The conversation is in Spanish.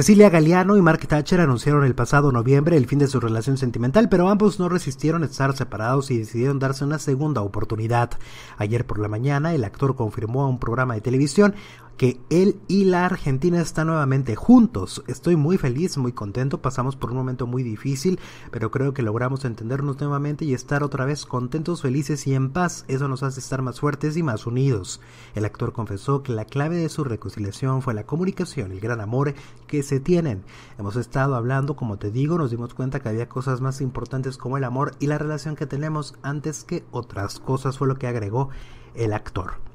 Cecilia Galeano y Mark Thatcher anunciaron el pasado noviembre el fin de su relación sentimental, pero ambos no resistieron estar separados y decidieron darse una segunda oportunidad. Ayer por la mañana, el actor confirmó a un programa de televisión que él y la Argentina están nuevamente juntos. Estoy muy feliz, muy contento. Pasamos por un momento muy difícil, pero creo que logramos entendernos nuevamente y estar otra vez contentos, felices y en paz. Eso nos hace estar más fuertes y más unidos. El actor confesó que la clave de su reconciliación fue la comunicación, el gran amor que se tienen. Hemos estado hablando, como te digo, nos dimos cuenta que había cosas más importantes como el amor y la relación que tenemos antes que otras cosas, fue lo que agregó el actor.